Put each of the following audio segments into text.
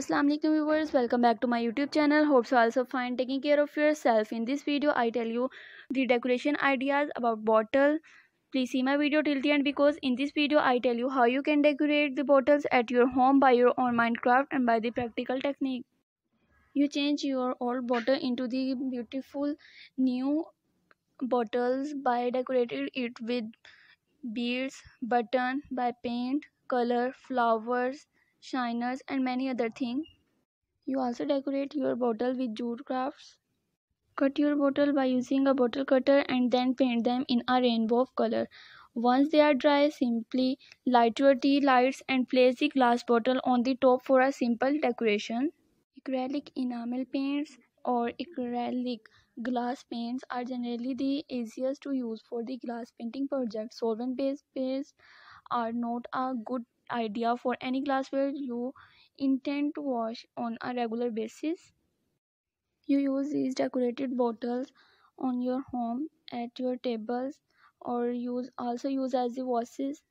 Assalamu alaikum viewers welcome back to my youtube channel hope so also fine taking care of yourself in this video I tell you the decoration ideas about bottle please see my video till the end because in this video I tell you how you can decorate the bottles at your home by your own minecraft and by the practical technique you change your old bottle into the beautiful new bottles by decorating it with beads button by paint color flowers shiners and many other things. You also decorate your bottle with jute crafts. Cut your bottle by using a bottle cutter and then paint them in a rainbow of color. Once they are dry, simply light your tea lights and place the glass bottle on the top for a simple decoration. Acrylic enamel paints or acrylic glass paints are generally the easiest to use for the glass painting project. Solvent based paints are not a good idea for any glassware you intend to wash on a regular basis. You use these decorated bottles on your home, at your tables, or use also use as the vases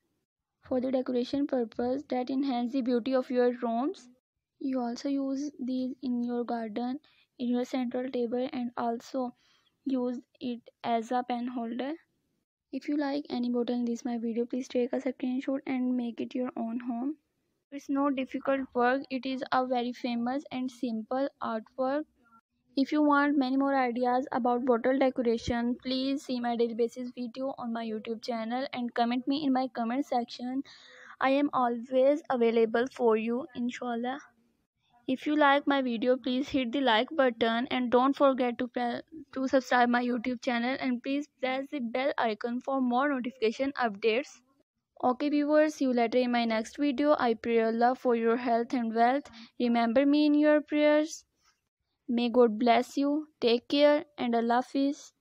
for the decoration purpose that enhance the beauty of your rooms. You also use these in your garden, in your central table, and also use it as a pen holder if you like any bottle in this my video please take a screenshot and make it your own home it's no difficult work it is a very famous and simple artwork if you want many more ideas about bottle decoration, please see my daily basis video on my YouTube channel and comment me in my comment section. I am always available for you, inshallah if you like my video please hit the like button and don't forget to to subscribe my youtube channel and please press the bell icon for more notification updates okay viewers see you later in my next video i pray allah for your health and wealth remember me in your prayers may god bless you take care and allah peace